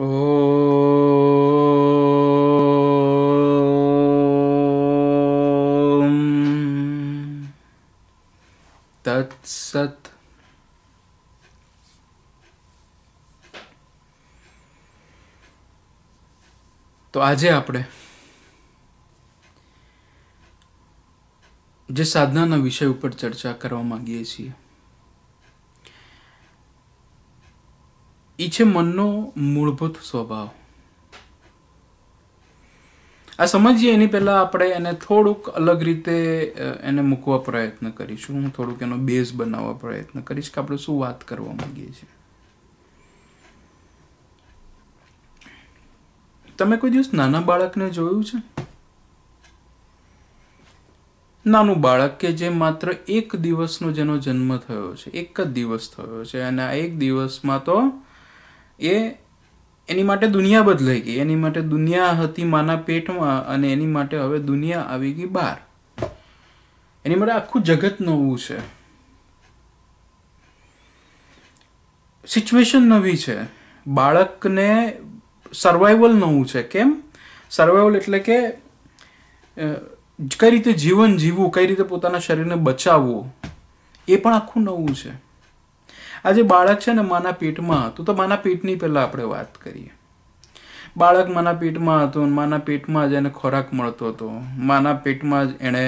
ઓમ તત્સત તો આજે આપણે જે સાધનાના વિષય ઉપર ચર્ચા કરવા માંગીએ છીએ એ છે મનનો મૂળભૂત સ્વભાવ આ સમજીએ એની પહેલા આપણે એને થોડુંક અલગ રીતે એને મૂકવા પ્રયત્ન કરીશું હું થોડુંક એનો બેઝ બનાવવા પ્રયત્ન કરીશ કે આપણે શું વાત કરવા માંગીએ છીએ તમે કોઈ દિવસ નાના બાળકને જોયું છે નાનું બાળક કે જે માત્ર એક દિવસનો જેનો જન્મ થયો છે એક જ દિવસ થયો છે અને આ એક દિવસમાં તો એ એની માટે દુનિયા બદલાઈ ગઈ એની માટે દુનિયા હતી માના પેટમાં અને એની માટે હવે દુનિયા આવી ગઈ બહાર એની માટે આખું જગત નવું છે સિચ્યુએશન નવી છે બાળકને સર્વાઈવલ નવું છે કેમ સર્વાઈવલ એટલે કે કઈ રીતે જીવન જીવવું કઈ રીતે પોતાના શરીરને બચાવવું એ પણ આખું નવું છે આ જે બાળક છે ને માના પેટમાં હતું તો માના પેટની પહેલાં આપણે વાત કરીએ બાળક માના પેટમાં હતું માના પેટમાં જ એને ખોરાક મળતો હતો માના પેટમાં જ એણે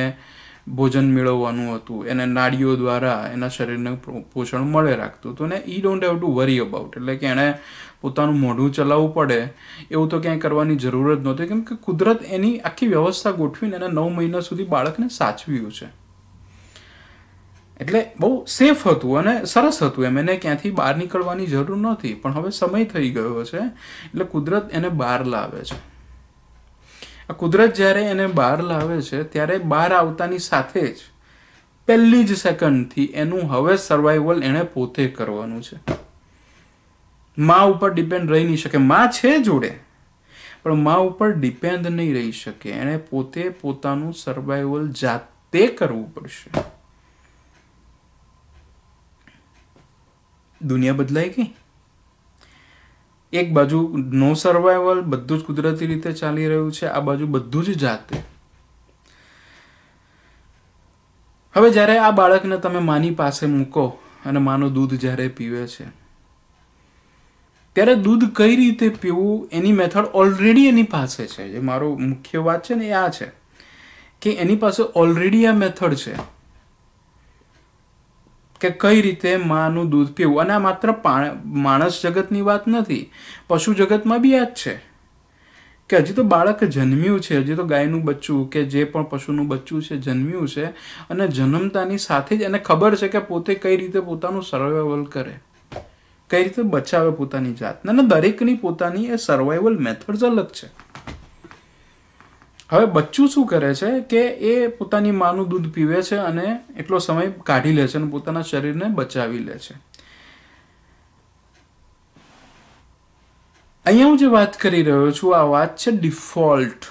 ભોજન મેળવવાનું હતું એને નાડીઓ દ્વારા એના શરીરને પોષણ મળે રાખતું હતું અને I don't have to worry about એટલે કે એણે પોતાનું મોઢું ચલાવવું પડે એવું તો ક્યાંય કરવાની જરૂર જ નહોતી કેમ કે કુદરત એની આખી વ્યવસ્થા ગોઠવીને એને નવ મહિના સુધી બાળકને સાચવ્યું છે એટલે બહુ સેફ હતું અને સરસ હતું એમ એને ક્યાંથી બહાર નીકળવાની જરૂર નહોતી પણ હવે સમય થઈ ગયો છે એટલે કુદરત એને બહાર લાવે છે આ કુદરત જ્યારે એને બહાર લાવે છે ત્યારે બહાર આવતાની સાથે જ પહેલી જ સેકન્ડથી એનું હવે સર્વાઈવલ એણે પોતે કરવાનું છે મા ઉપર ડિપેન્ડ રહી નહીં શકે મા છે જોડે પણ મા ઉપર ડિપેન્ડ નહીં રહી શકે એણે પોતે પોતાનું સર્વાઈવલ જાતે કરવું પડશે દુનિયા બદલાઈ ગઈ એક બાજુ નો સર્વાઈવલ બધું જ કુદરતી રીતે ચાલી રહ્યું છે આ બાજુ બધું જ જાતે હવે જ્યારે આ બાળકને તમે માની પાસે મૂકો અને માનું દૂધ જ્યારે પીવે છે ત્યારે દૂધ કઈ રીતે પીવું એની મેથડ ઓલરેડી એની પાસે છે જે મારો મુખ્ય વાત છે ને એ આ છે કે એની પાસે ઓલરેડી આ મેથડ છે કે કઈ રીતે માનું દૂધ પીવું અને આ માત્ર માણસ જગતની વાત નથી પશુ જગતમાં બી આ જ છે કે હજી તો બાળક જન્મ્યું છે હજી તો ગાયનું બચ્ચું કે જે પણ પશુનું બચ્ચું છે જન્મ્યું છે અને જન્મતાની સાથે જ એને ખબર છે કે પોતે કઈ રીતે પોતાનું સર્વાઇવલ કરે કઈ રીતે બચાવે પોતાની જાતને અને દરેકની પોતાની એ સર્વાઈવલ મેથડ્સ અલગ છે હવે બચ્ચું શું કરે છે કે એ પોતાની માનું દૂધ પીવે છે અને એટલો સમય કાઢી લે છે અને પોતાના શરીરને બચાવી લે છે અહીંયા હું જે વાત કરી રહ્યો છું આ વાત છે ડિફોલ્ટ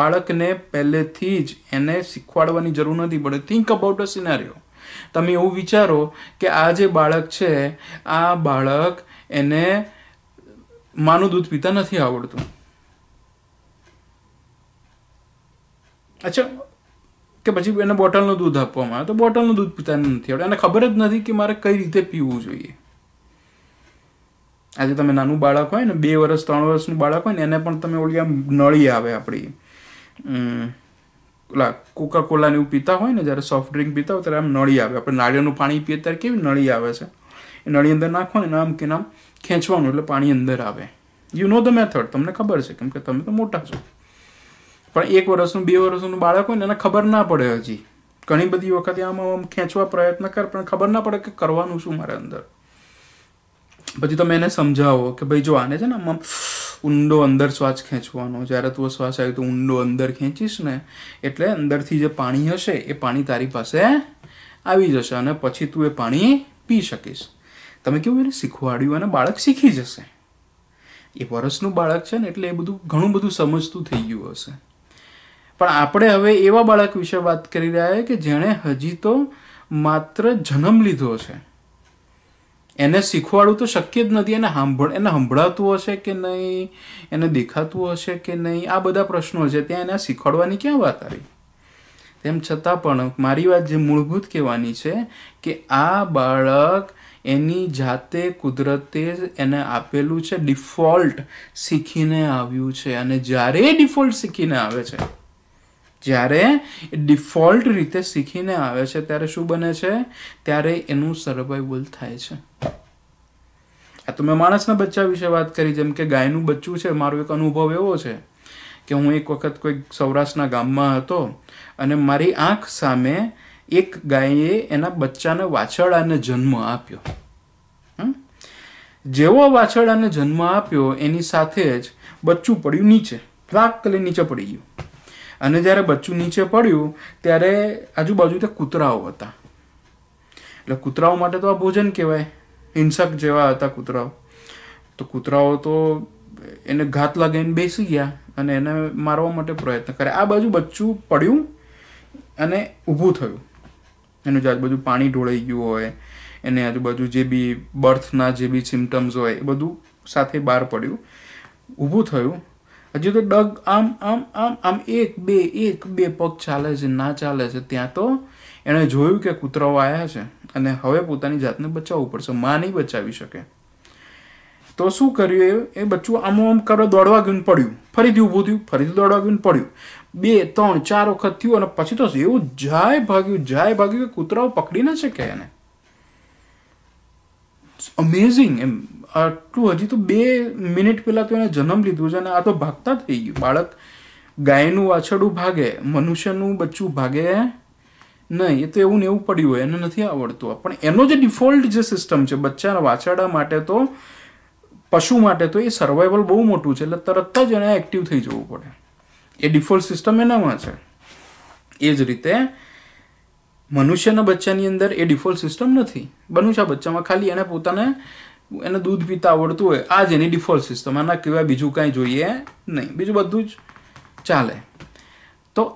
બાળકને પહેલેથી જ એને શીખવાડવાની જરૂર નથી પડે થિંક અબાઉટ અ સિનારીઓ તમે એવું વિચારો કે આ જે બાળક છે આ બાળક એને માનું દૂધ પીતા નથી આવડતું અચ્છા કે પછી એને બોટલનું દૂધ આપવામાં આવે તો બોટલનું દૂધ પીતાને નથી આવડે એને ખબર જ નથી કે મારે કઈ રીતે પીવું જોઈએ આજે તમે નાનું બાળક હોય ને બે વર્ષ ત્રણ વર્ષનું બાળક હોય ને એને પણ તમે ઓળી આમ નળી આવે આપણી ઓલા કોકા કોલાને એવું પીતા હોય ને જ્યારે સોફ્ટ ડ્રિંક પીતા હોય ત્યારે આમ નળી આવે આપણે નાળિયેરનું પાણી પીએ ત્યારે કેવી નળી આવે છે એ નળી અંદર નાખો ને આમ કે નામ ખેંચવાનું એટલે પાણી અંદર આવે યુ નો ધ મેથડ તમને ખબર છે કેમ કે તમે તો મોટા છો પણ એક વર્ષનું બે વર્ષનું બાળક હોય ને એને ખબર ના પડે હજી ઘણી બધી વખતે આમ આમ ખેંચવા પ્રયત્ન કર પણ ખબર ના પડે કે કરવાનું શું મારે અંદર પછી તમે એને સમજાવો કે ભાઈ જો આને છે ને આમ ઊંડો અંદર શ્વાસ ખેંચવાનો જ્યારે તું શ્વાસ આવ્યો તો ઊંડો અંદર ખેંચીશ ને એટલે અંદરથી જે પાણી હશે એ પાણી તારી પાસે આવી જશે અને પછી તું એ પાણી પી શકીશ તમે કેવું એને શીખવાડ્યું અને બાળક શીખી જશે એ વર્ષનું બાળક છે ને એટલે એ બધું ઘણું બધું સમજતું થઈ ગયું હશે પણ આપણે હવે એવા બાળક વિશે વાત કરી રહ્યા છીએ કે જેણે હજી તો માત્ર જન્મ લીધો છે એને શીખવાડવું તો શક્ય જ નથી એને સાંભળ એને સંભળાતું હશે કે નહીં એને દેખાતું હશે કે નહીં આ બધા પ્રશ્નો છે ત્યાં એને શીખવાડવાની ક્યાં વાત આવી તેમ છતાં પણ મારી વાત જે મૂળભૂત કહેવાની છે કે આ બાળક એની જાતે કુદરતે એને આપેલું છે ડિફોલ્ટ શીખીને આવ્યું છે અને જ્યારે ડિફોલ્ટ શીખીને આવે છે જ્યારે ડિફોલ્ટ રીતે શીખીને આવે છે ત્યારે શું બને છે ત્યારે એનું સર્વાઈવલ થાય છે આ તો મેં માણસના બચ્ચા વિશે વાત કરી જેમ કે ગાયનું બચ્ચું છે મારો એક અનુભવ એવો છે કે હું એક વખત કોઈક સૌરાષ્ટ્રના ગામમાં હતો અને મારી આંખ સામે એક ગાયે એના બચ્ચાને વાછરડાને જન્મ આપ્યો જેવો વાછરડાને જન્મ આપ્યો એની સાથે જ બચ્ચું પડ્યું નીચે વાક નીચે પડી ગયું અને જ્યારે બચ્ચું નીચે પડ્યું ત્યારે આજુબાજુ તે કૂતરાઓ હતા એટલે કૂતરાઓ માટે તો આ ભોજન કહેવાય હિંસક જેવા હતા કૂતરાઓ તો કૂતરાઓ તો એને ઘાત લાગીને બેસી ગયા અને એને મારવા માટે પ્રયત્ન કરે આ બાજુ બચ્ચું પડ્યું અને ઊભું થયું એનું જે આજુબાજુ પાણી ઢોળાઈ ગયું હોય એને આજુબાજુ જે બી બર્થના જે બી સિમ્ટમ્સ હોય એ બધું સાથે બહાર પડ્યું ઊભું થયું હજુ તો ડગ આમ આમ આમ આમ એક બે એક બે પગ ચાલે છે ના ચાલે છે ત્યાં તો એણે જોયું કે કૂતરાઓ આવ્યા છે અને હવે પોતાની જાતને બચાવવું પડશે માં નહીં બચાવી શકે તો શું કર્યું એ એ બચ્ચું આમ આમ કરો દોડવા ગયું પડ્યું ફરીથી ઊભું થયું ફરીથી દોડવા ગયું પડ્યું બે ત્રણ ચાર વખત થયું અને પછી તો એવું જાય ભાગ્યું જાય ભાગ્યું કે કૂતરાઓ પકડી ના શકે એને અમેઝિંગ એમ આટલું હજી તો બે મિનિટ પહેલાં તો એને જન્મ લીધું છે અને આ તો ભાગતા થઈ ગયું બાળક ગાયનું વાછડું ભાગે મનુષ્યનું બચ્ચું ભાગે નહીં એ તો એવું ને એવું પડ્યું હોય એને નથી આવડતું પણ એનો જે ડિફોલ્ટ જે સિસ્ટમ છે બચ્ચાના વાછરડા માટે તો પશુ માટે તો એ સર્વાઈવલ બહુ મોટું છે એટલે તરત જ એને એક્ટિવ થઈ જવું પડે એ ડિફોલ્ટ સિસ્ટમ એનામાં છે એ જ રીતે મનુષ્યના બચ્ચાની અંદર એ ડિફોલ્ટ સિસ્ટમ નથી બનુષા બચ્ચામાં ખાલી એને પોતાને એને દૂધ પીતા આવડતું હોય આ જ એની ડિફોલ્ટ સિસ્ટમ આના કહેવાય બીજું કાંઈ જોઈએ નહીં બીજું બધું જ ચાલે તો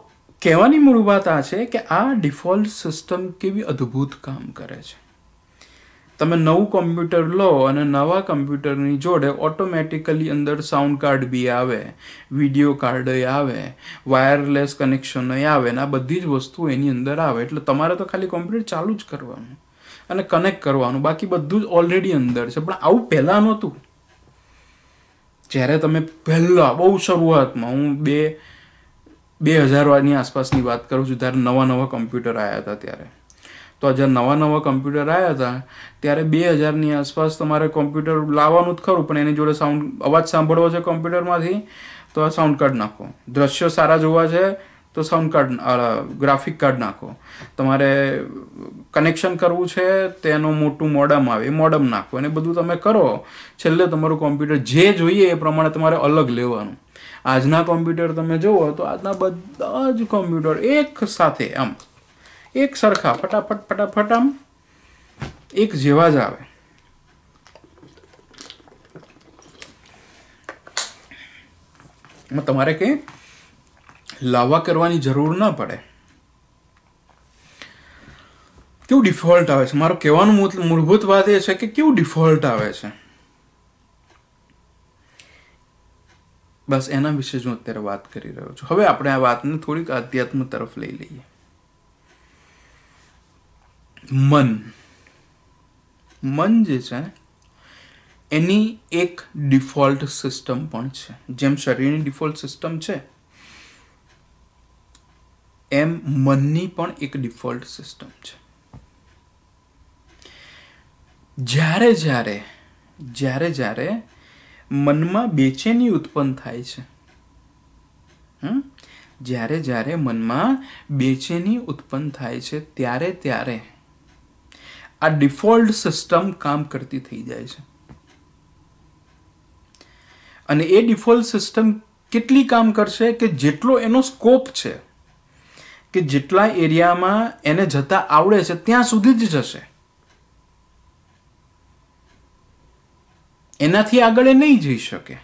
કહેવાની મૂળ વાત આ છે કે આ ડિફોલ્ટ સિસ્ટમ કેવી અદ્ભુત કામ કરે છે તમે નવું કમ્પ્યુટર લો અને નવા કમ્પ્યુટરની જોડે ઓટોમેટિકલી અંદર સાઉન્ડ કાર્ડ બી આવે વિડીયો કાર્ડ આવે વાયરલેસ કનેક્શનો આવે ને આ બધી જ વસ્તુઓ એની અંદર આવે એટલે તમારે તો ખાલી કોમ્પ્યુટર ચાલુ જ કરવાનું અને કનેક્ટ કરવાનું બાકી બધું જ ઓલરેડી અંદર છે પણ આવું પહેલાં નહોતું જ્યારે તમે પહેલાં બહુ શરૂઆતમાં હું બે બે હજાર વારની આસપાસની વાત કરું છું ત્યારે નવા નવા કમ્પ્યુટર આવ્યા હતા ત્યારે તો હજાર નવા નવા કમ્પ્યુટર આવ્યા હતા ત્યારે બે હજારની આસપાસ તમારે કોમ્પ્યુટર લાવવાનું જ ખરું પણ એની જોડે સાઉન્ડ અવાજ સાંભળવો છે કોમ્પ્યુટરમાંથી તો સાઉન્ડ કાર્ડ નાખો દ્રશ્યો સારા જોવા છે તો સાઉન્ડ કાર્ડ ગ્રાફિક કાર્ડ નાખો તમારે કનેક્શન કરવું છે તેનું મોટું મોડમ આવે એ મોડમ નાખો અને બધું તમે કરો છેલ્લે તમારું કોમ્પ્યુટર જે જોઈએ એ પ્રમાણે તમારે અલગ લેવાનું આજના કોમ્પ્યુટર તમે જુઓ તો આજના બધા જ કોમ્પ્યુટર એક સાથે આમ એક સરખા ફટાફટ ફટાફટ આમ એક જેવા જ આવે તમારે કંઈ લાવવા કરવાની જરૂર ના પડે કેવું ડિફોલ્ટ આવે છે મારો કહેવાનું મૂળભૂત વાત એ છે કે કેવું ડિફોલ્ટ આવે છે બસ એના વિશે જ હું અત્યારે વાત કરી રહ્યો છું હવે આપણે આ વાતને થોડીક આધ્યાત્મ તરફ લઈ લઈએ મન મન જે છે એની એક ડિફોલ્ટ સિસ્ટમ પણ છે જેમ શરીરની ડિફોલ્ટ સિસ્ટમ છે એમ મનની પણ એક ડિફોલ્ટ સિસ્ટમ છે જ્યારે જ્યારે જ્યારે જ્યારે મનમાં બેચેની ઉત્પન્ન થાય છે જ્યારે જ્યારે મનમાં બેચેની ઉત્પન્ન થાય છે ત્યારે ત્યારે આ ડિફોલ્ટ સિસ્ટમ કામ કરતી થઈ જાય છે અને એ ડિફોલ્ટ સિસ્ટમ કેટલી કામ કરશે કે જેટલો એનો સ્કોપ છે કે જેટલા એરિયામાં એને જતા આવડે છે ત્યાં સુધી જ જશે એનાથી આગળ એ નહીં જઈ શકે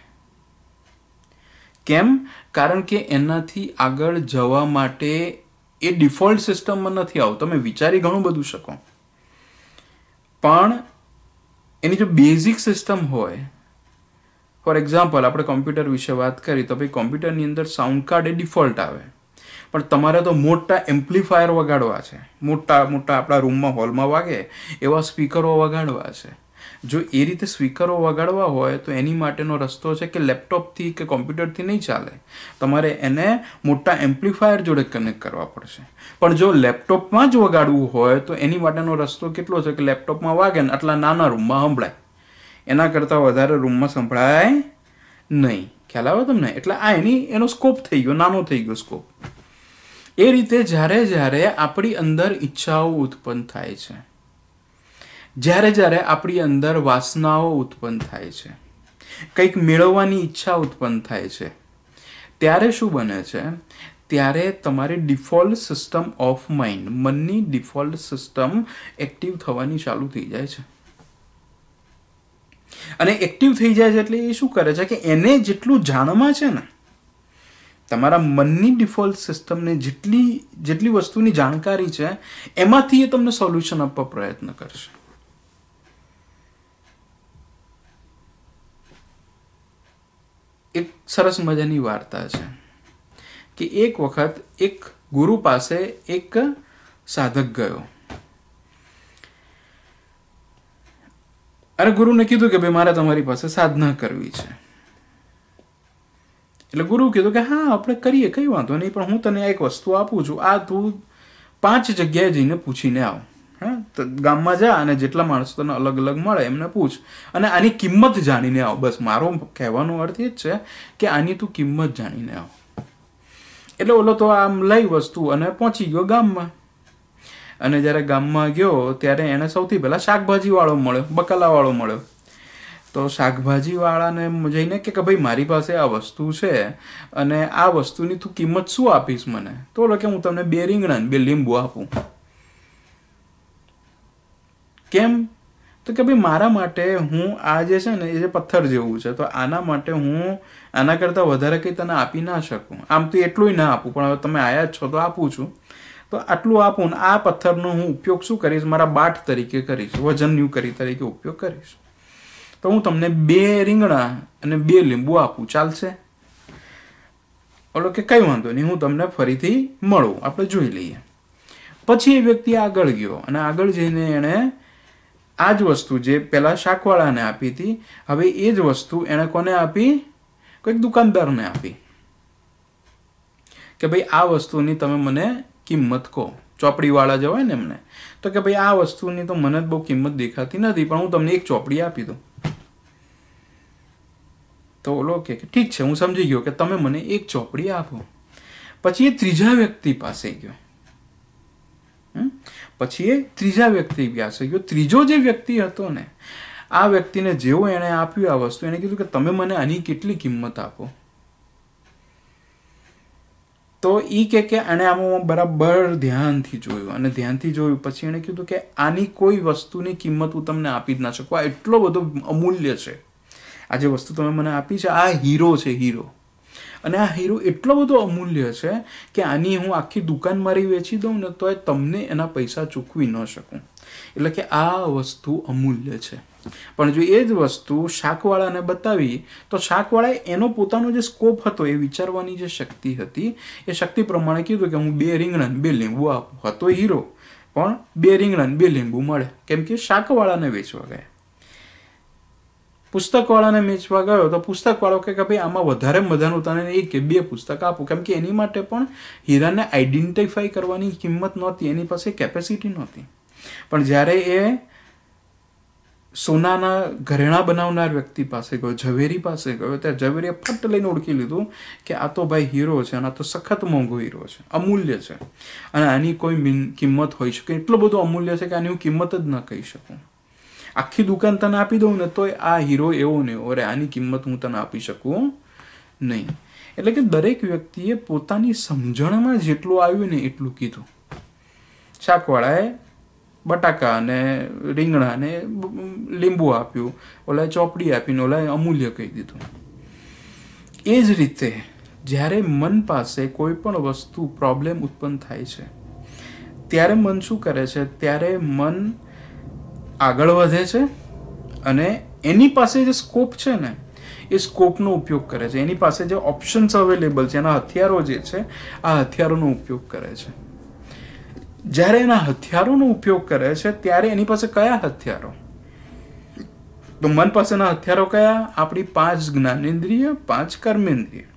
કેમ કારણ કે એનાથી આગળ જવા માટે એ ડિફોલ્ટ સિસ્ટમમાં નથી આવું તમે વિચારી ઘણું બધું શકો પણ એની જો બેઝિક સિસ્ટમ હોય ફોર એક્ઝામ્પલ આપણે કોમ્પ્યુટર વિશે વાત કરી તો ભાઈ કોમ્પ્યુટરની અંદર સાઉન્ડ કાર્ડ એ ડિફોલ્ટ આવે પણ તમારે તો મોટા એમ્પ્લીફાયર વગાડવા છે મોટા મોટા આપણા રૂમમાં હોલમાં વાગે એવા સ્પીકરો વગાડવા છે જો એ રીતે સ્પીકરો વગાડવા હોય તો એની માટેનો રસ્તો છે કે લેપટોપથી કે કોમ્પ્યુટરથી નહીં ચાલે તમારે એને મોટા એમ્પ્લીફાયર જોડે કનેક્ટ કરવા પડશે પણ જો લેપટોપમાં જ વગાડવું હોય તો એની માટેનો રસ્તો કેટલો છે કે લેપટોપમાં વાગે ને આટલા નાના રૂમમાં સંભળાય એના કરતાં વધારે રૂમમાં સંભળાય નહીં ખ્યાલ આવે તમને એટલે આ એની એનો સ્કોપ થઈ ગયો નાનો થઈ ગયો સ્કોપ એ રીતે જ્યારે જ્યારે આપણી અંદર ઈચ્છાઓ ઉત્પન્ન થાય છે જ્યારે જ્યારે આપણી અંદર વાસનાઓ ઉત્પન્ન થાય છે કંઈક મેળવવાની ઈચ્છા ઉત્પન્ન થાય છે ત્યારે શું બને છે ત્યારે તમારી ડિફોલ્ટ સિસ્ટમ ઓફ માઇન્ડ મનની ડિફોલ્ટ સિસ્ટમ એક્ટિવ થવાની ચાલુ થઈ જાય છે અને એક્ટિવ થઈ જાય છે એટલે એ શું કરે છે કે એને જેટલું જાણમાં છે ને તમારા મનની ડિફોલ્ટ સિસ્ટમને જેટલી જેટલી વસ્તુની જાણકારી છે એમાંથી એ તમને સોલ્યુશન આપવા પ્રયત્ન કરશે એક સરસ મજાની વાર્તા છે કે એક વખત એક ગુરુ પાસે એક સાધક ગયો અરે ગુરુને કીધું કે ભાઈ મારે તમારી પાસે સાધના કરવી છે એટલે ગુરુ કીધું કે હા આપણે કરીએ કઈ વાંધો નહીં પણ હું તને એક વસ્તુ આપું છું આ તું પાંચ જગ્યાએ જઈને પૂછીને આવ હા તો ગામમાં જા અને જેટલા માણસો તને અલગ અલગ મળે એમને પૂછ અને આની કિંમત જાણીને આવ બસ મારો કહેવાનો અર્થ એ જ છે કે આની તું કિંમત જાણીને આવ એટલે ઓલો તો આમ લઈ વસ્તુ અને પહોંચી ગયો ગામમાં અને જ્યારે ગામમાં ગયો ત્યારે એને સૌથી પહેલાં શાકભાજીવાળો મળ્યો બકાલાવાળો મળ્યો તો શાકભાજીવાળાને જઈને કે કે ભાઈ મારી પાસે આ વસ્તુ છે અને આ વસ્તુની તું કિંમત શું આપીશ મને તો કે હું તમને બે રીંગણા બે લીંબુ આપું કેમ તો કે ભાઈ મારા માટે હું આ જે છે ને એ જે પથ્થર જેવું છે તો આના માટે હું આના કરતાં વધારે કંઈ તને આપી ના શકું આમ તો એટલું ના આપું પણ હવે તમે આયા જ છો તો આપું છું તો આટલું આપું ને આ પથ્થરનો હું ઉપયોગ શું કરીશ મારા બાટ તરીકે કરીશ વજન ન્યુ કરી તરીકે ઉપયોગ કરીશ તો હું તમને બે રીંગણા અને બે લીંબુ આપું ચાલશે ઓલો કે કંઈ વાંધો નહીં હું તમને ફરીથી મળું આપણે જોઈ લઈએ પછી એ વ્યક્તિ આગળ ગયો અને આગળ જઈને એણે આ જ વસ્તુ જે પેલા શાકવાળાને આપી હતી હવે એ જ વસ્તુ એણે કોને આપી કોઈક દુકાનદારને આપી કે ભાઈ આ વસ્તુની તમે મને કિંમત કહો ચોપડીવાળા જ ને એમને તો કે ભાઈ આ વસ્તુની તો મને જ બહુ કિંમત દેખાતી નથી પણ હું તમને એક ચોપડી આપી દઉં તો ઓલો કે ઠીક છે હું સમજી ગયો કે તમે મને એક ચોપડી આપો પછી એ ત્રીજા વ્યક્તિ પાસે ગયો પછી એ ત્રીજા વ્યક્તિ પાસે ગયો ત્રીજો જે વ્યક્તિ હતો ને આ વ્યક્તિને જેવો એણે આપ્યું આ વસ્તુ એને કીધું કે તમે મને આની કેટલી કિંમત આપો તો એ કે કે એણે આમાં બરાબર ધ્યાનથી જોયું અને ધ્યાનથી જોયું પછી એણે કીધું કે આની કોઈ વસ્તુની કિંમત હું તમને આપી જ ના શકું આ એટલો બધો અમૂલ્ય છે આ જે વસ્તુ તમે મને આપી છે આ હીરો છે હીરો અને આ હીરો એટલો બધો અમૂલ્ય છે કે આની હું આખી દુકાન મારી વેચી દઉં ને તો એ તમને એના પૈસા ચૂકવી ન શકું એટલે કે આ વસ્તુ અમૂલ્ય છે પણ જો એ જ વસ્તુ શાકવાળાને બતાવી તો શાકવાળાએ એનો પોતાનો જે સ્કોપ હતો એ વિચારવાની જે શક્તિ હતી એ શક્તિ પ્રમાણે કીધું કે હું બે રીંગણાને બે લીંબુ આપું હતો હીરો પણ બે રીંગણાને બે લીંબુ મળે કેમ કે શાકવાળાને વેચવા ગયા પુસ્તકવાળાને મેચવા ગયો તો પુસ્તકવાળો કે ભાઈ આમાં વધારે વધારેનું તને એક કે બે પુસ્તક આપું કેમ કે એની માટે પણ હીરાને આઈડેન્ટિફાઈ કરવાની કિંમત નહોતી એની પાસે કેપેસિટી નહોતી પણ જ્યારે એ સોનાના ઘરેણા બનાવનાર વ્યક્તિ પાસે ગયો ઝવેરી પાસે ગયો ત્યારે ઝવેરીએ ફટ લઈને ઓળખી લીધું કે આ તો ભાઈ હીરો છે અને આ તો સખત મોંઘો હીરો છે અમૂલ્ય છે અને આની કોઈ કિંમત હોઈ શકે એટલો બધો અમૂલ્ય છે કે આની હું કિંમત જ ન કહી શકું આખી દુકાન તને આપી દઉં ને તોય આ હીરો એવો ને ઓરે આની કિંમત હું તને આપી શકું નહીં એટલે કે દરેક વ્યક્તિએ પોતાની સમજણમાં જેટલું આવ્યું ને એટલું કીધું શાકવાળાએ બટાકા અને રીંગણા અને લીંબુ આપ્યું ઓલાએ ચોપડી આપીને ઓલાએ અમૂલ્ય કહી દીધું એ જ રીતે જ્યારે મન પાસે કોઈ પણ વસ્તુ પ્રોબ્લેમ ઉત્પન્ન થાય છે ત્યારે મન શું કરે છે ત્યારે મન આગળ વધે છે અને એની પાસે જે સ્કોપ છે ને એ સ્કોપનો ઉપયોગ કરે છે એની પાસે જે ઓપ્શન્સ અવેલેબલ છે એના હથિયારો જે છે આ હથિયારોનો ઉપયોગ કરે છે જ્યારે એના હથિયારોનો ઉપયોગ કરે છે ત્યારે એની પાસે કયા હથિયારો તો મન પાસેના હથિયારો કયા આપણી પાંચ જ્ઞાનેન્દ્રિય પાંચ કર્મેન્દ્રિય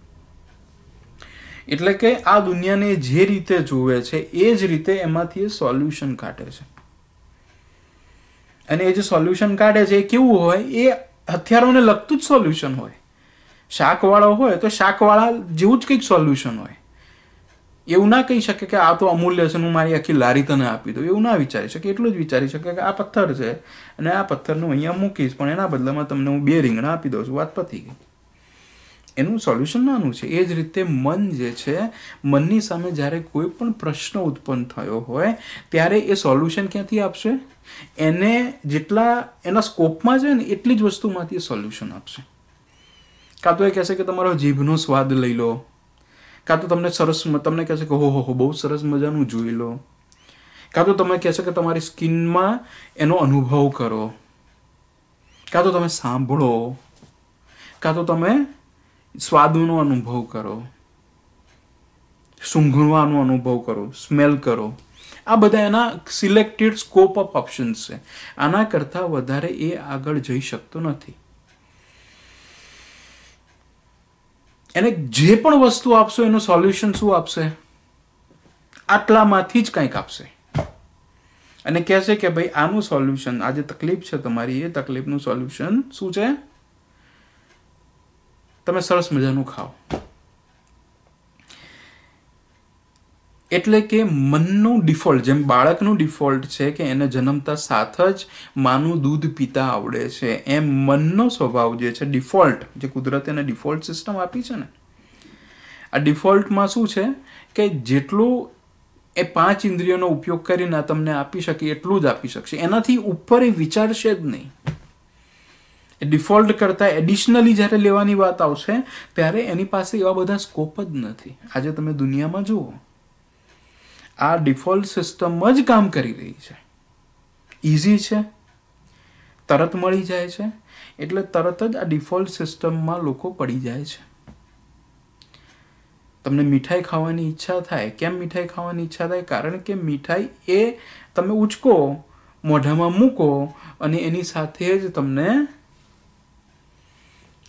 એટલે કે આ દુનિયાને જે રીતે જુએ છે એ જ રીતે એમાંથી એ સોલ્યુશન કાઢે છે અને એ જે સોલ્યુશન કાઢે છે એ કેવું હોય એ હથિયારોને લગતું જ સોલ્યુશન હોય શાકવાળો હોય તો શાકવાળા જેવું જ કંઈક સોલ્યુશન હોય એવું ના કહી શકે કે આ તો અમૂલ્ય છે હું મારી આખી લારી તને આપી દઉં એવું ના વિચારી શકે એટલું જ વિચારી શકે કે આ પથ્થર છે અને આ પથ્થરનું અહીંયા મૂકીશ પણ એના બદલામાં તમને હું બે રીંગણા આપી દઉં છું વાત પતી ગઈ એનું સોલ્યુશન નાનું છે એ જ રીતે મન જે છે મનની સામે જ્યારે કોઈ પણ પ્રશ્ન ઉત્પન્ન થયો હોય ત્યારે એ સોલ્યુશન ક્યાંથી આપશે એને જેટલા એના સ્કોપમાં છે ને એટલી જ વસ્તુમાંથી સોલ્યુશન આપશે કાં તો એ કહેશે કે તમારો જીભનો સ્વાદ લઈ લો કાં તો તમને સરસ તમને કહેશે કે હો હો બહુ સરસ મજાનું જોઈ લો કાં તો તમે કહેશો કે તમારી સ્કિનમાં એનો અનુભવ કરો કાં તો તમે સાંભળો કાં તો તમે સ્વાદનો અનુભવ કરો સૂંઘવાનો અનુભવ કરો સ્મેલ કરો આ બધા એના સિલેક્ટેડ સ્કોપ ઓફ ઓપ્શન્સ છે આના કરતાં વધારે એ આગળ જઈ શકતો નથી એને જે પણ વસ્તુ આપશો એનું સોલ્યુશન શું આપશે આટલામાંથી જ કંઈક આપશે અને કહેશે કે ભાઈ આનું સોલ્યુશન આ જે તકલીફ છે તમારી એ તકલીફનું સોલ્યુશન શું છે તમે સરસ મજાનું ખાઓ એટલે કે મનનું ડિફોલ્ટ જેમ બાળકનું ડિફોલ્ટ છે કે એને જન્મતા સાથ જ માનું દૂધ પીતા આવડે છે એમ મનનો સ્વભાવ જે છે ડિફોલ્ટ જે કુદરતે એને ડિફોલ્ટ સિસ્ટમ આપી છે ને આ ડિફોલ્ટમાં શું છે કે જેટલું એ પાંચ ઇન્દ્રિયોનો ઉપયોગ કરીને તમને આપી શકે એટલું જ આપી શકશે એનાથી ઉપર એ વિચારશે જ નહીં એ ડિફોલ્ટ કરતાં એડિશનલી જ્યારે લેવાની વાત આવશે ત્યારે એની પાસે એવા બધા સ્કોપ જ નથી આજે તમે દુનિયામાં જુઓ આ ડિફોલ્ટ સિસ્ટમ જ કામ કરી રહી છે ઇઝી છે તરત મળી જાય છે એટલે તરત જ આ ડિફોલ્ટ સિસ્ટમમાં લોકો પડી જાય છે તમને મીઠાઈ ખાવાની ઈચ્છા થાય કેમ મીઠાઈ ખાવાની ઈચ્છા થાય કારણ કે મીઠાઈ એ તમે ઉચકો મોઢામાં મૂકો અને એની સાથે જ તમને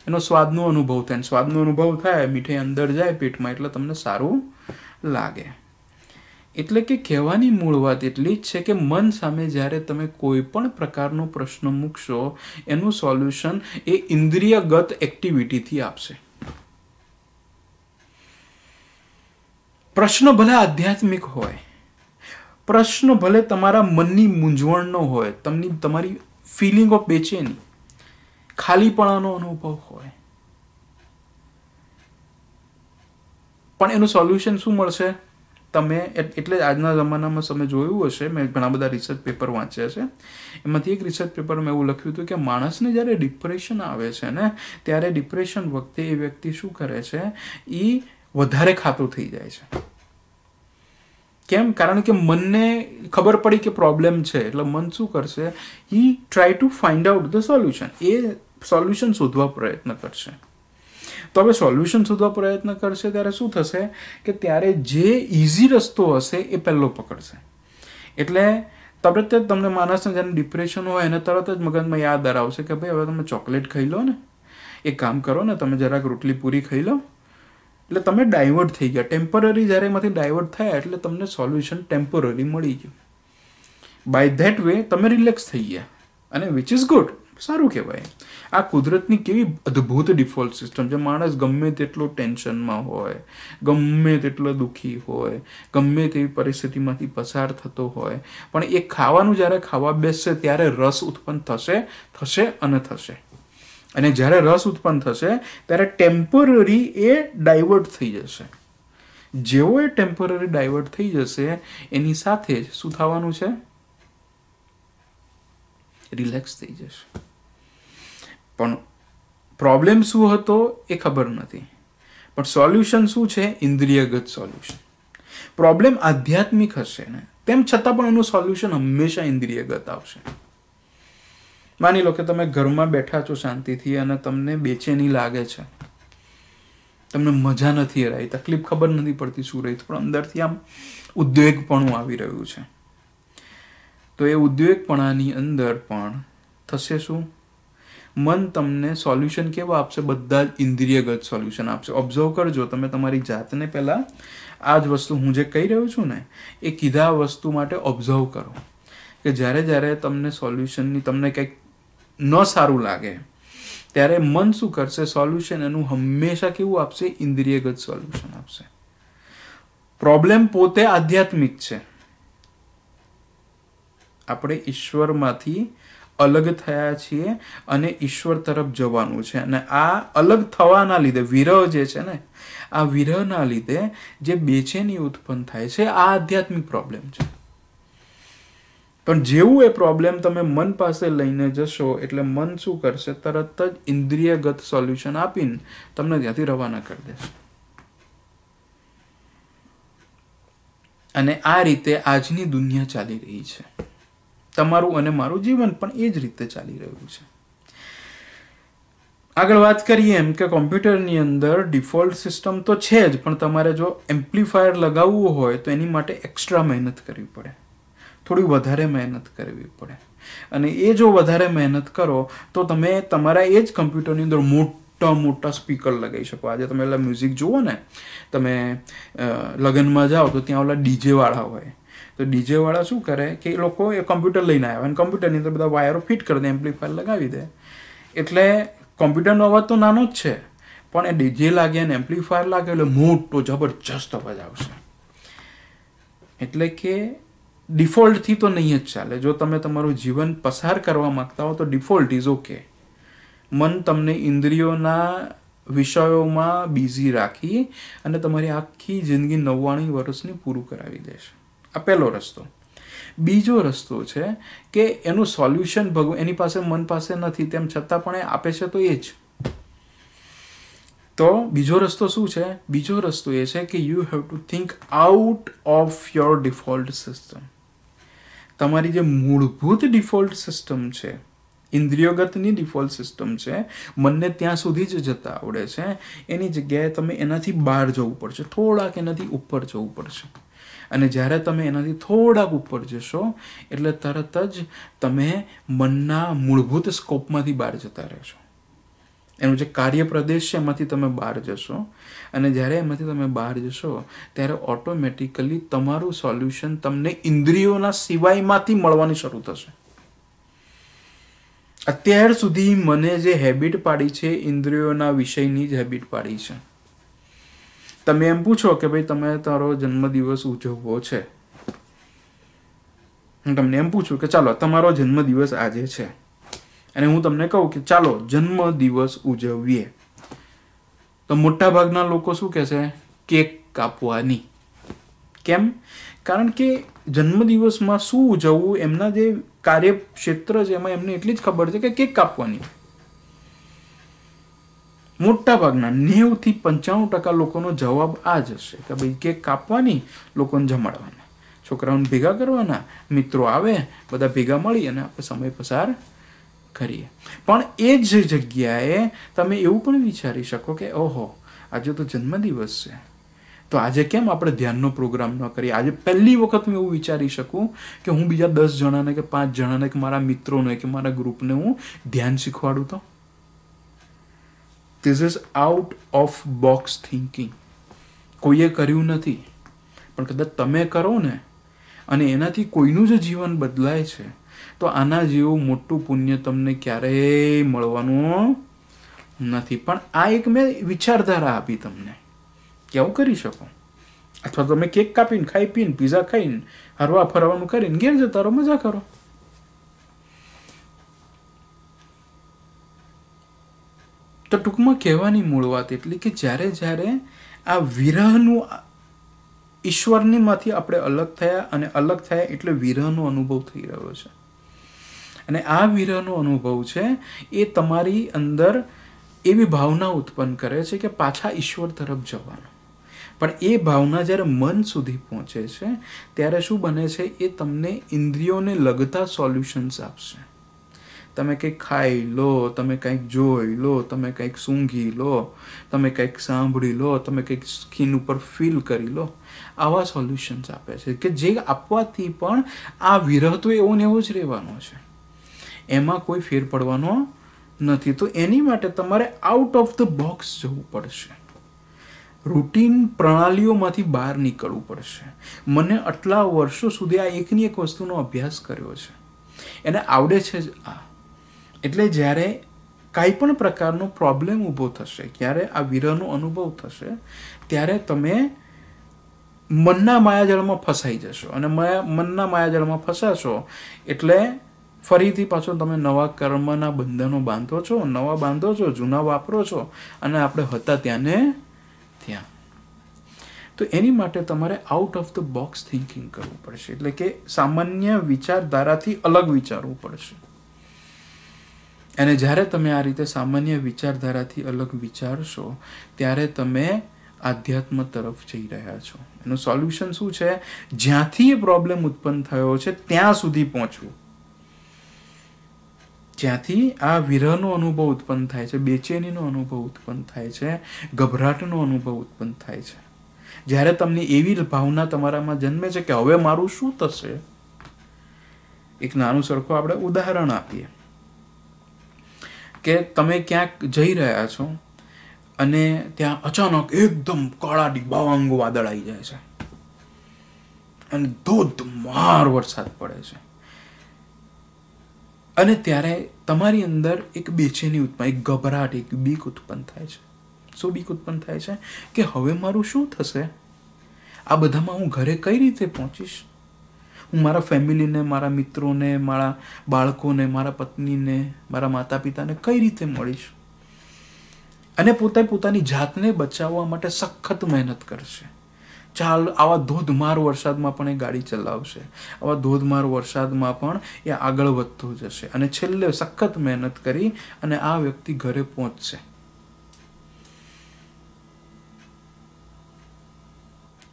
એનો સ્વાદનો અનુભવ થાય સ્વાદનો અનુભવ થાય મીઠાઈ અંદર જાય પેટમાં એટલે તમને સારું લાગે એટલે કે કહેવાની મૂળ વાત એટલી જ છે કે મન સામે જ્યારે તમે કોઈ પણ પ્રકારનો પ્રશ્ન મૂકશો એનું સોલ્યુશન એ ઇન્દ્રિયગત એક્ટિવિટીથી આપશે પ્રશ્ન ભલે આધ્યાત્મિક હોય પ્રશ્ન ભલે તમારા મનની મૂંઝવણનો હોય તમને તમારી ફિલિંગો ઓફ બેચેની ખાલીપણાનો અનુભવ હોય પણ એનું સોલ્યુશન શું મળશે તમે એટલે આજના જમાનામાં તમે જોયું હશે મેં ઘણા બધા રિસર્ચ પેપર વાંચ્યા છે એમાંથી એક રિસર્ચ પેપરમાં એવું લખ્યું હતું કે માણસને જ્યારે ડિપ્રેશન આવે છે ને ત્યારે ડિપ્રેશન વખતે એ વ્યક્તિ શું કરે છે એ વધારે ખાતું થઈ જાય છે કેમ કારણ કે મનને ખબર પડી કે પ્રોબ્લેમ છે એટલે મન શું કરશે he try to find out the solution એ સોલ્યુશન શોધવા પ્રયત્ન કરશે તો હવે સોલ્યુશન શોધવા પ્રયત્ન કરશે ત્યારે શું થશે કે ત્યારે જે ઇઝી રસ્તો હશે એ પહેલો પકડશે એટલે તરત જ તમને માણસને જેને ડિપ્રેશન હોય એને તરત જ મગજમાં યાદ ધરાવશે કે ભાઈ હવે તમે ચોકલેટ ખાઈ લો ને એક કામ કરો ને તમે જરાક રોટલી પૂરી ખાઈ લો એટલે તમે ડાયવર્ટ થઈ ગયા ટેમ્પરરી જ્યારે એમાંથી ડાયવર્ટ થયા એટલે તમને સોલ્યુશન ટેમ્પરરી મળી ગયું બાય ધેટ વે તમે રિલેક્સ થઈ ગયા અને વિચ ઇઝ ગુડ સારું કહેવાય આ કુદરતની કેવી અદ્ભુત ડિફોલ્ટ સિસ્ટમ છે માણસ ગમે તેટલો ટેન્શનમાં હોય ગમે તેટલો દુઃખી હોય ગમે તેવી પરિસ્થિતિમાંથી પસાર થતો હોય પણ એ ખાવાનું જ્યારે ખાવા બેસશે ત્યારે રસ ઉત્પન્ન થશે થશે અને થશે અને જ્યારે રસ ઉત્પન્ન થશે ત્યારે ટેમ્પરરી એ ડાયવર્ટ થઈ જશે જેવો એ ટેમ્પરરી ડાયવર્ટ થઈ જશે એની સાથે જ શું થવાનું છે રિલેક્સ થઈ જશે પણ પ્રોબ્લેમ શું હતો એ ખબર નથી પણ સોલ્યુશન શું છે ઇન્દ્રિયગત સોલ્યુશન પ્રોબ્લેમ આધ્યાત્મિક હશે ને તેમ છતાં પણ એનું સોલ્યુશન હંમેશા ઇન્દ્રિયગત આવશે માની લો કે તમે ઘરમાં બેઠા છો શાંતિથી અને તમને બેચેની લાગે છે તમને મજા નથી રહી તકલીફ ખબર નથી પડતી શું રહી પણ અંદરથી આમ ઉદ્વેગપણું આવી રહ્યું છે તો એ ઉદ્વેગપણાની અંદર પણ થશે શું મન તમને સોલ્યુશન કેવો આપશે બધા જ ઇન્દ્રિયગત સોલ્યુશન આપશે ઓબ્ઝર્વ કરજો તમે તમારી જાતને પહેલાં આ જ વસ્તુ હું જે કહી રહ્યો છું ને એ કીધા વસ્તુ માટે ઓબ્ઝર્વ કરો કે જ્યારે જ્યારે તમને સોલ્યુશનની તમને કંઈક ન સારું લાગે ત્યારે મન શું કરશે સોલ્યુશન એનું હંમેશા કેવું આપશે ઇન્દ્રિયગત સોલ્યુશન આપશે પ્રોબ્લેમ પોતે આધ્યાત્મિક છે આપણે ઈશ્વરમાંથી અલગ થયા છીએ અને ઈશ્વર તરફ જવાનું છે અને આ અલગ થવાના લીધે વિરહ જે છે ને આ વિરહના લીધે જે બેચેની ઉત્પન્ન થાય છે આ આધ્યાત્મિક પ્રોબ્લેમ છે પણ જેવું એ પ્રોબ્લેમ તમે મન પાસે લઈને જશો એટલે મન શું કરશે તરત જ ઇન્દ્રિયગત સોલ્યુશન આપીને તમને ત્યાંથી રવાના કરી દેશે અને આ રીતે આજની દુનિયા ચાલી રહી છે તમારું અને મારું જીવન પણ એ જ રીતે ચાલી રહ્યું છે આગળ વાત કરીએ એમ કે કોમ્પ્યુટરની અંદર ડિફોલ્ટ સિસ્ટમ તો છે જ પણ તમારે જો એમ્પ્લીફાયર લગાવવું હોય તો એની માટે એક્સ્ટ્રા મહેનત કરવી પડે થોડી વધારે મહેનત કરવી પડે અને એ જો વધારે મહેનત કરો તો તમે તમારા એ જ કમ્પ્યુટરની અંદર મોટા મોટા સ્પીકર લગાવી શકો આજે તમે ઓલા મ્યુઝિક જુઓ ને તમે લગ્નમાં જાઓ તો ત્યાં ઓલા ડીજેવાળા હોય તો ડીજેવાળા શું કરે કે એ લોકો એ કમ્પ્યુટર લઈને આવ્યા અને કમ્પ્યુટરની અંદર બધા વાયરો ફિટ કરી દે એમ્પ્લીફાયર લગાવી દે એટલે કોમ્પ્યુટરનો અવાજ તો નાનો જ છે પણ એ ડીજે લાગે અને એમ્પ્લીફાયર લાગે એટલે મોટો જબરજસ્ત અવાજ આવશે એટલે કે ડિફોલ્ટથી તો નહીં જ ચાલે જો તમે તમારું જીવન પસાર કરવા માગતા હો તો ડિફોલ્ટ ઇઝ ઓકે મન તમને ઇન્દ્રિયોના વિષયોમાં બિઝી રાખી અને તમારી આખી જિંદગી નવ્વાણું વર્ષની પૂરું કરાવી દેશે આ પહેલો રસ્તો બીજો રસ્તો છે કે એનું સોલ્યુશન ભગવ એની પાસે મન પાસે નથી તેમ છતાં પણ એ આપે છે તો એ જ તો બીજો રસ્તો શું છે બીજો રસ્તો એ છે કે you have to think out of your default system તમારી જે મૂળભૂત ડિફોલ્ટ સિસ્ટમ છે ઇન્દ્રિયોગતની ડિફોલ્ટ સિસ્ટમ છે મનને ત્યાં સુધી જ જતા આવડે છે એની જગ્યાએ તમે એનાથી બહાર જવું પડશે થોડાક એનાથી ઉપર જવું પડશે અને જ્યારે તમે એનાથી થોડાક ઉપર જશો એટલે તરત જ તમે મનના મૂળભૂત સ્કોપમાંથી બહાર જતા રહેશો એનું જે કાર્ય પ્રદેશ છે એમાંથી તમે બહાર જશો અને જ્યારે એમાંથી તમે બહાર જશો ત્યારે ઓટોમેટિકલી તમારું સોલ્યુશન તમને ઇન્દ્રિયોના સિવાયમાંથી મળવાની શરૂ થશે અત્યાર સુધી મને જે હેબિટ પાડી છે ઇન્દ્રિયોના વિષયની જ હેબિટ પાડી છે તમે એમ પૂછો કે ભાઈ તમે તારો જન્મદિવસ ઉજવવો છે હું તમને એમ પૂછું કે ચાલો તમારો જન્મદિવસ આજે છે અને હું તમને કહું કે ચાલો જન્મદિવસ ઉજવીએ તો મોટાભાગના લોકો શું કહેશે કેક કાપવાની કેમ કારણ કે જન્મદિવસમાં શું ઉજવવું એમના જે કાર્યક્ષેત્ર છે એમાં એમને એટલી જ ખબર છે કે કેક કાપવાની મોટા મોટાભાગના નેવુંથી પંચાણું ટકા લોકોનો જવાબ આ જ હશે કે ભાઈ કેક કાપવાની લોકોને જમાડવાના છોકરાઓને ભેગા કરવાના મિત્રો આવે બધા ભેગા મળી અને આપણે સમય પસાર કરીએ પણ એ જ જગ્યાએ તમે એવું પણ વિચારી શકો કે ઓહો આજે તો જન્મદિવસ છે તો આજે કેમ આપણે ધ્યાનનો પ્રોગ્રામ ન કરીએ આજે પહેલી વખત હું એવું વિચારી શકું કે હું બીજા દસ જણાને કે પાંચ જણાને કે મારા મિત્રોને કે મારા ગ્રુપને હું ધ્યાન શીખવાડું તો this is out of box thinking કોઈએ કર્યું નથી પણ કદાચ તમે કરો ને અને એનાથી કોઈનું જ જીવન બદલાય છે તો આના જેવું મોટું પુણ્ય તમને ક્યારેય મળવાનું નથી પણ આ એક મેં વિચારધારા આપી તમને કેવું કરી શકો અથવા તમે કેક કાપીને ખાઈ પીને પીઝા ખાઈને હરવા ફરવાનું કરીને ઘેર જતા રહો મજા કરો તો ટૂંકમાં કહેવાની મૂળ વાત એટલે કે જ્યારે જ્યારે આ વિરહનું ઈશ્વરનીમાંથી આપણે અલગ થયા અને અલગ થયા એટલે વિરહનો અનુભવ થઈ રહ્યો છે અને આ વિરહનો અનુભવ છે એ તમારી અંદર એવી ભાવના ઉત્પન્ન કરે છે કે પાછા ઈશ્વર તરફ જવાનો પણ એ ભાવના જ્યારે મન સુધી પહોંચે છે ત્યારે શું બને છે એ તમને ઇન્દ્રિયોને લગતા સોલ્યુશન્સ આપશે તમે કંઈક ખાઈ લો તમે કંઈક જોઈ લો તમે કંઈક સૂંઘી લો તમે કંઈક સાંભળી લો તમે કંઈક સ્કીન ઉપર ફીલ કરી લો આવા સોલ્યુશન્સ આપે છે કે જે આપવાથી પણ આ વિરહ તો એવો ને એવો જ રહેવાનો છે એમાં કોઈ ફેર પડવાનો નથી તો એની માટે તમારે આઉટ ઓફ ધ બોક્સ જવું પડશે રૂટીન પ્રણાલીઓમાંથી બહાર નીકળવું પડશે મને આટલા વર્ષો સુધી આ એકની એક વસ્તુનો અભ્યાસ કર્યો છે એને આવડે છે જ આ એટલે જ્યારે કાંઈ પણ પ્રકારનો પ્રોબ્લેમ ઊભો થશે ક્યારે આ વિરહનો અનુભવ થશે ત્યારે તમે મનના માયાજળમાં ફસાઈ જશો અને મનના માયાજળમાં ફસાશો એટલે ફરીથી પાછો તમે નવા કર્મના બંધનો બાંધો છો નવા બાંધો છો જૂના વાપરો છો અને આપણે હતા ત્યાંને ત્યાં તો એની માટે તમારે out of the box thinking કરવું પડશે એટલે કે સામાન્ય વિચારધારાથી અલગ વિચારવું પડશે અને જ્યારે તમે આ રીતે સામાન્ય વિચારધારાથી અલગ વિચારશો ત્યારે તમે આધ્યાત્મ તરફ જઈ રહ્યા છો એનું સોલ્યુશન શું છે જ્યાંથી એ પ્રોબ્લેમ ઉત્પન્ન થયો છે ત્યાં સુધી પહોંચવું જ્યાંથી આ વિરહનો અનુભવ ઉત્પન્ન થાય છે બેચેનીનો અનુભવ ઉત્પન્ન થાય છે ગભરાટનો અનુભવ ઉત્પન્ન થાય છે જ્યારે તમને એવી ભાવના તમારામાં જન્મે છે કે હવે મારું શું થશે એક નાનું સરખું આપણે ઉદાહરણ આપીએ કે તમે ક્યાંક જઈ રહ્યા છો અને ત્યાં અચાનક એકદમ કાળા ડિબાવાંગો વાદળ આવી જાય છે અને ધોધમાર વરસાદ પડે છે અને ત્યારે તમારી અંદર એક બેચેની ઉત્પન્ન એક ગભરાટ એક બીક ઉત્પન્ન થાય છે શું બીક ઉત્પન્ન થાય છે કે હવે મારું શું થશે આ બધામાં હું ઘરે કઈ રીતે પહોંચીશ હું મારા ફેમિલીને મારા મિત્રોને મારા બાળકોને મારા પત્નીને મારા માતા પિતાને કઈ રીતે મળીશ અને પોતે પોતાની જાતને બચાવવા માટે સખત મહેનત કરશે ચાલ આવા ધોધમાર વરસાદમાં પણ એ ગાડી ચલાવશે આવા ધોધમાર વરસાદમાં પણ એ આગળ વધતો જશે અને છેલ્લે સખત મહેનત કરી અને આ વ્યક્તિ ઘરે પહોંચશે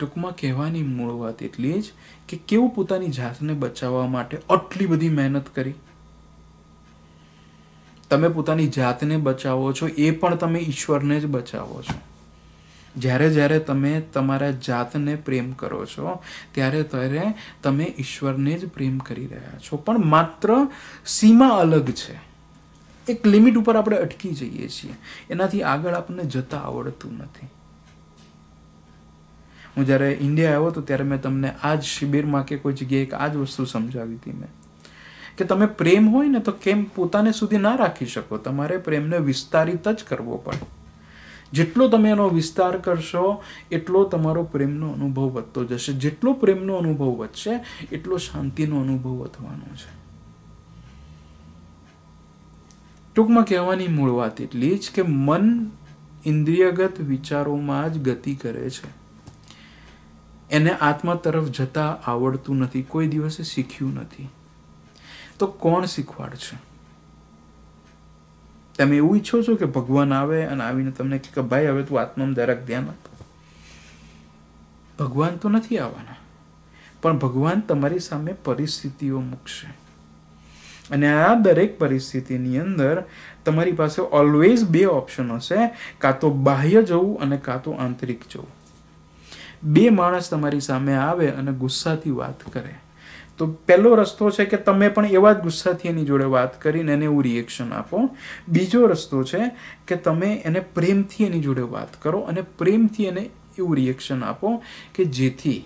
ટૂંકમાં કહેવાની મૂળ વાત એટલી જ કે કેવું પોતાની જાતને બચાવવા માટે આટલી બધી મહેનત કરી તમે પોતાની જાતને બચાવો છો એ પણ તમે ઈશ્વરને જ બચાવો છો જ્યારે જ્યારે તમે તમારા જાતને પ્રેમ કરો છો ત્યારે ત્યારે તમે ઈશ્વરને જ પ્રેમ કરી રહ્યા છો પણ માત્ર સીમા અલગ છે એક લિમિટ ઉપર આપણે અટકી જઈએ છીએ એનાથી આગળ આપણને જતા આવડતું નથી હું જ્યારે ઇન્ડિયા આવ્યો હતો ત્યારે મેં તમને આ જ શિબિરમાં કે કોઈ જગ્યાએ એક આ જ વસ્તુ સમજાવી હતી મેં કે તમે પ્રેમ હોય ને તો કેમ પોતાને સુધી ના રાખી શકો તમારે પ્રેમને વિસ્તારિત જ કરવો પડે જેટલો તમે એનો વિસ્તાર કરશો એટલો તમારો પ્રેમનો અનુભવ વધતો જશે જેટલો પ્રેમનો અનુભવ વધશે એટલો શાંતિનો અનુભવ વધવાનો છે ટૂંકમાં કહેવાની મૂળ વાત એટલી જ કે મન ઇન્દ્રિયગત વિચારોમાં જ ગતિ કરે છે એને આત્મા તરફ જતા આવડતું નથી કોઈ દિવસે શીખ્યું નથી તો કોણ શીખવાડશે તમે એવું ઈચ્છો છો કે ભગવાન આવે અને આવીને તમને કે ભાઈ હવે તું આત્મામાં દરેક ધ્યાન આપ ભગવાન તો નથી આવવાના પણ ભગવાન તમારી સામે પરિસ્થિતિઓ મૂકશે અને આ દરેક પરિસ્થિતિની અંદર તમારી પાસે ઓલવેઝ બે ઓપ્શન હશે કાં તો બાહ્ય જવું અને કાં તો આંતરિક જવું બે માણસ તમારી સામે આવે અને ગુસ્સાથી વાત કરે તો પહેલો રસ્તો છે કે તમે પણ એવા જ ગુસ્સાથી એની જોડે વાત કરીને એને એવું રિએક્શન આપો બીજો રસ્તો છે કે તમે એને પ્રેમથી એની જોડે વાત કરો અને પ્રેમથી એને એવું રિએક્શન આપો કે જેથી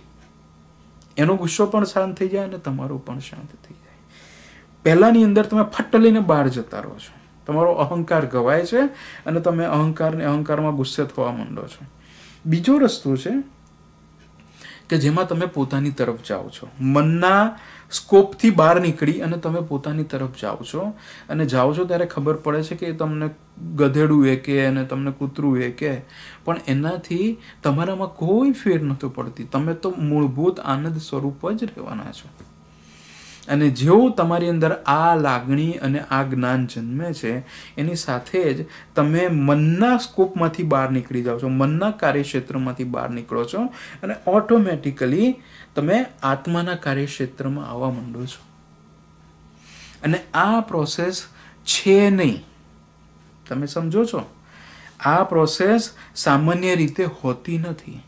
એનો ગુસ્સો પણ શાંત થઈ જાય અને તમારો પણ શાંત થઈ જાય પહેલાંની અંદર તમે ફટ લઈને બહાર જતા રહો છો તમારો અહંકાર ગવાય છે અને તમે અહંકારને અહંકારમાં ગુસ્સે થવા માંડો છો બીજો રસ્તો છે કે જેમાં તમે પોતાની તરફ જાઓ છો મનના સ્કોપથી બહાર નીકળી અને તમે પોતાની તરફ જાઓ છો અને જાઓ છો ત્યારે ખબર પડે છે કે તમને ગધેડું એ કે અને તમને કૂતરું એ કે પણ એનાથી તમારામાં કોઈ ફેર નથી પડતી તમે તો મૂળભૂત આનંદ સ્વરૂપ જ રહેવાના છો અને જેવું તમારી અંદર આ લાગણી અને આ જ્ઞાન જન્મે છે એની સાથે જ તમે મનના સ્કોપમાંથી બહાર નીકળી જાઓ છો મનના કાર્યક્ષેત્રમાંથી બહાર નીકળો છો અને ઓટોમેટિકલી તમે આત્માના કાર્યક્ષેત્રમાં આવવા માંડો છો અને આ પ્રોસેસ છે નહીં તમે સમજો છો આ પ્રોસેસ સામાન્ય રીતે હોતી નથી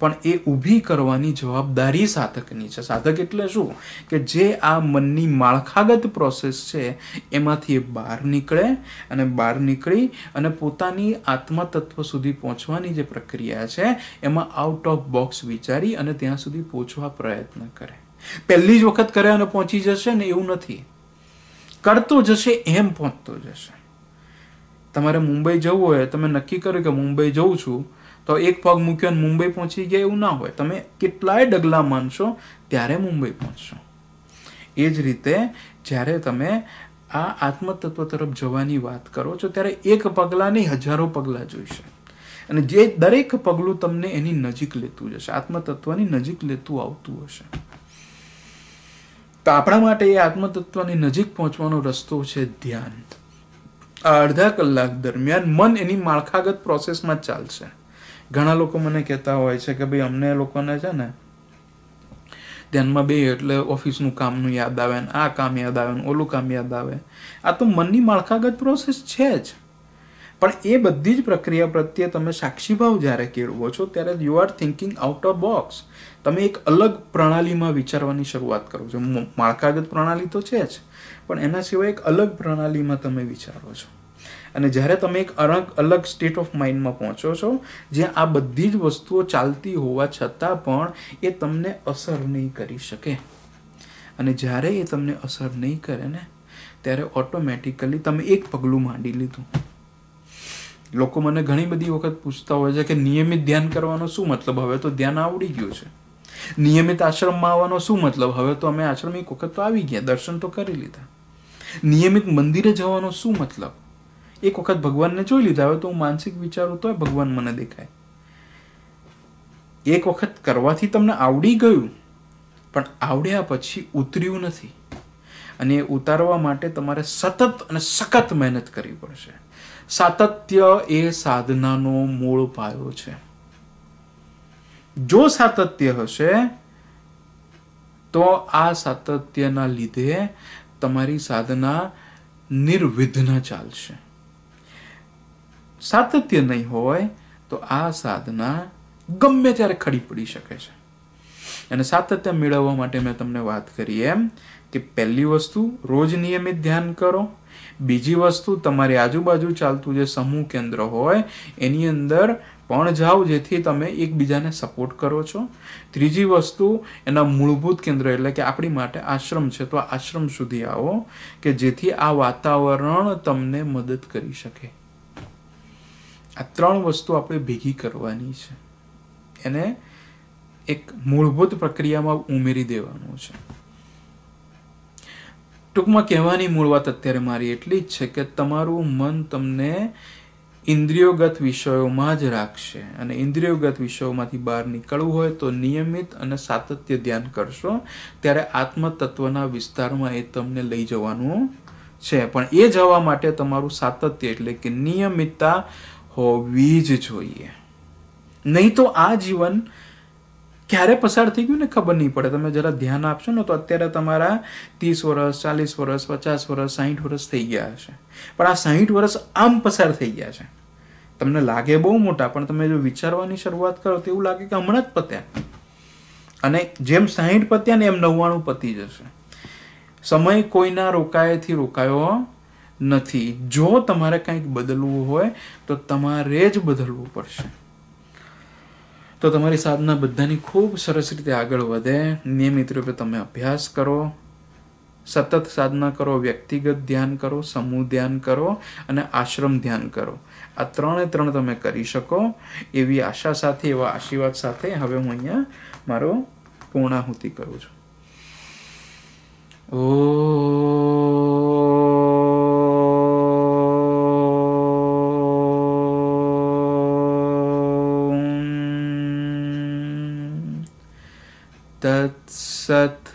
પણ એ ઊભી કરવાની જવાબદારી સાધકની છે સાધક એટલે શું કે જે આ મનની માળખાગત પ્રોસેસ છે એમાંથી એ બહાર નીકળે અને બહાર નીકળી અને પોતાની આત્મા આત્મતત્વ સુધી પહોંચવાની જે પ્રક્રિયા છે એમાં આઉટ ઓફ બોક્સ વિચારી અને ત્યાં સુધી પહોંચવા પ્રયત્ન કરે પહેલી જ વખત કરે અને પહોંચી જશે ને એવું નથી કરતો જશે એમ પહોંચતો જશે તમારે મુંબઈ જવું હોય તમે નક્કી કર્યું કે મુંબઈ જવું છું તો એક પગ મૂક્યો અને મુંબઈ પહોંચી ગયા એવું ના હોય તમે કેટલાય ડગલા માનશો ત્યારે મુંબઈ પહોંચશો એ જ રીતે જ્યારે તમે આ આત્મતત્વ તરફ જવાની વાત કરો છો ત્યારે એક પગલાં નહીં હજારો પગલાં જોઈશે અને જે દરેક પગલું તમને એની નજીક લેતું જશે આત્મતત્વની નજીક લેતું આવતું હશે તો આપણા માટે એ આત્મતત્વની નજીક પહોંચવાનો રસ્તો છે ધ્યાન આ અડધા કલાક દરમિયાન મન એની માળખાગત પ્રોસેસમાં ચાલશે ઘણા લોકો મને કહેતા હોય છે કે ભાઈ અમને લોકોને છે ને ધ્યાનમાં બે એટલે ઓફિસનું કામનું યાદ આવે ને આ કામ યાદ આવે ને ઓલું કામ યાદ આવે આ તો મનની માળખાગત પ્રોસેસ છે જ પણ એ બધી જ પ્રક્રિયા પ્રત્યે તમે સાક્ષીભાવ જ્યારે કેળવો છો ત્યારે you are thinking out of box તમે એક અલગ પ્રણાલીમાં વિચારવાની શરૂઆત કરો છો માળખાગત પ્રણાલી તો છે જ પણ એના સિવાય એક અલગ પ્રણાલીમાં તમે વિચારો છો અને જ્યારે તમે એક અલગ અલગ સ્ટેટ ઓફ માઇન્ડમાં પહોંચો છો જ્યાં આ બધી જ વસ્તુઓ ચાલતી હોવા છતાં પણ એ તમને અસર નહીં કરી શકે અને જ્યારે એ તમને અસર નહીં કરે ને ત્યારે ઓટોમેટિકલી તમે એક પગલું માંડી લીધું લોકો મને ઘણી બધી વખત પૂછતા હોય છે કે નિયમિત ધ્યાન કરવાનો શું મતલબ હવે તો ધ્યાન આવડી ગયું છે નિયમિત આશ્રમમાં આવવાનો શું મતલબ હવે તો અમે આશ્રમ એક વખત તો આવી ગયા દર્શન તો કરી લીધા નિયમિત મંદિરે જવાનો શું મતલબ એક વખત ભગવાનને જોઈ લીધા હોય તો હું માનસિક વિચારું તો ભગવાન મને દેખાય એક વખત કરવાથી તમને આવડી ગયું પણ આવડ્યા પછી ઉતર્યું નથી અને એ ઉતારવા માટે તમારે સતત અને સખત મહેનત કરવી પડશે સાતત્ય એ સાધનાનો મૂળ પાયો છે જો સાતત્ય હશે તો આ સાતત્યના લીધે તમારી સાધના નિર્વિઘ્ન ચાલશે સાતત્ય નહીં હોય તો આ સાધના ગમે ત્યારે ખડી પડી શકે છે અને સાતત્ય મેળવવા માટે મેં તમને વાત કરી એમ કે પહેલી વસ્તુ રોજ નિયમિત ધ્યાન કરો બીજી વસ્તુ તમારી આજુબાજુ ચાલતું જે સમૂહ કેન્દ્ર હોય એની અંદર પણ જાઓ જેથી તમે એકબીજાને સપોર્ટ કરો છો ત્રીજી વસ્તુ એના મૂળભૂત કેન્દ્ર એટલે કે આપણી માટે આશ્રમ છે તો આશ્રમ સુધી આવો કે જેથી આ વાતાવરણ તમને મદદ કરી શકે આ ત્રણ વસ્તુ આપણે ભેગી કરવાની છે એને એક મૂળભૂત પ્રક્રિયામાં ઉમેરી દેવાનું છે ટૂંકમાં કહેવાની મૂળ વાત અત્યારે મારી એટલી જ છે કે તમારું મન તમને ઇન્દ્રિયોગત વિષયોમાં જ રાખશે અને ઇન્દ્રિયોગત વિષયોમાંથી બહાર નીકળવું હોય તો નિયમિત અને સાતત્ય ધ્યાન કરશો ત્યારે આત્મતત્વના વિસ્તારમાં એ તમને લઈ જવાનું છે પણ એ જવા માટે તમારું સાતત્ય એટલે કે નિયમિતતા હોવી જ જોઈએ નહીં તો આ જીવન ક્યારે પસાર થઈ ગયું ને ખબર નહીં પડે તમે જરા ધ્યાન આપશો ને તો અત્યારે તમારા ત્રીસ વર્ષ ચાલીસ વર્ષ પચાસ વર્ષ સાહીઠ વર્ષ થઈ ગયા હશે પણ આ સાહીઠ વર્ષ આમ પસાર થઈ ગયા છે તમને લાગે બહુ મોટા પણ તમે જો વિચારવાની શરૂઆત કરો તો એવું લાગે કે હમણાં જ પત્યા અને જેમ સાહીઠ પત્યા ને એમ નવ્વાણું પતી જશે સમય કોઈના રોકાયેથી રોકાયો નથી જો તમારે કંઈક બદલવું હોય તો તમારે જ બદલવું પડશે તો તમારી સાધના બધાની ખૂબ સરસ રીતે આગળ વધે નિયમિત રૂપે તમે અભ્યાસ કરો સતત સાધના કરો વ્યક્તિગત ધ્યાન કરો સમૂહ ધ્યાન કરો અને આશ્રમ ધ્યાન કરો આ ત્રણે ત્રણ તમે કરી શકો એવી આશા સાથે એવા આશીર્વાદ સાથે હવે હું અહીંયા મારો પૂર્ણાહુતિ કરું છું ઓ That's at